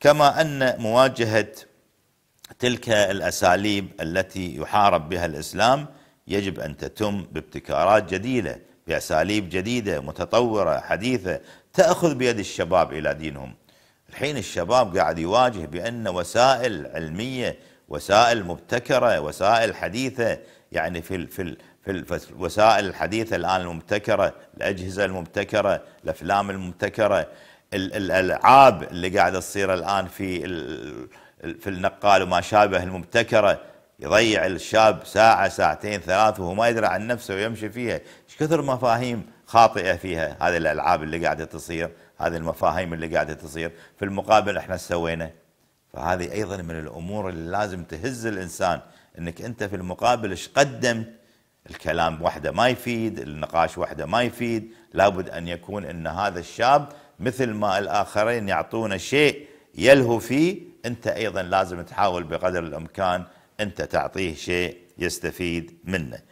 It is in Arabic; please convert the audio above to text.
كما ان مواجهه تلك الاساليب التي يحارب بها الاسلام يجب ان تتم بابتكارات جديده باساليب جديده متطوره حديثه تاخذ بيد الشباب الى دينهم. الحين الشباب قاعد يواجه بان وسائل علميه، وسائل مبتكره، وسائل حديثه يعني في الـ في الـ في الوسائل الحديثه الان المبتكره، الاجهزه المبتكره، الافلام المبتكره، الالعاب اللي قاعده تصير الان في في النقال وما شابه المبتكره يضيع الشاب ساعه ساعتين ثلاث وهو ما يدري عن نفسه ويمشي فيها ايش كثر مفاهيم خاطئه فيها هذه الالعاب اللي قاعده تصير هذه المفاهيم اللي قاعده تصير في المقابل احنا سوينا فهذه ايضا من الامور اللي لازم تهز الانسان انك انت في المقابل ايش قدمت الكلام وحده ما يفيد النقاش وحده ما يفيد لابد ان يكون ان هذا الشاب مثل ما الآخرين يعطون شيء يلهو فيه أنت أيضا لازم تحاول بقدر الإمكان أنت تعطيه شيء يستفيد منه